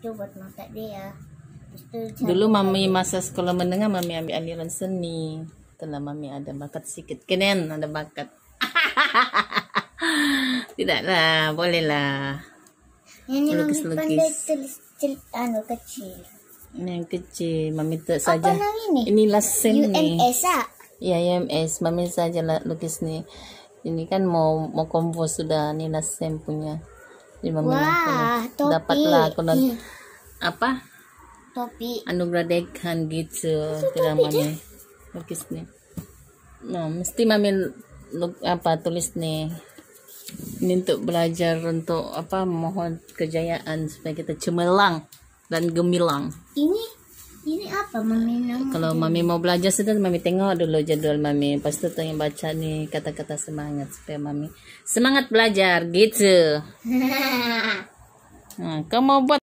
itu buat masak dia itu dulu mami masa sekolah menengah mami ambil aliran seni telah mami ada bakat sedikit kenen ada bakat tidaklah bolehlah ini lukis lukis anu kecil ini yang kecil mami tu saja ini inilah sen nih ya UMS mami saja lukis nih ini kan mau mau kompos sudah ini sen punya lima Wah, ya. topi. Dapatlah aku hmm. apa? Topi. Anugerah dekan gitu namanya. Lukis nih. No, nah, mesti mami luk, apa tulis nih. Ini untuk belajar untuk apa mohon kejayaan supaya kita cemerlang dan gemilang. Ini ini apa mami Kalau mami mau belajar sudah mami tengok dulu jadwal mami. Pasti itu yang baca nih kata-kata semangat supaya mami semangat belajar gitu. nah, kau mau buat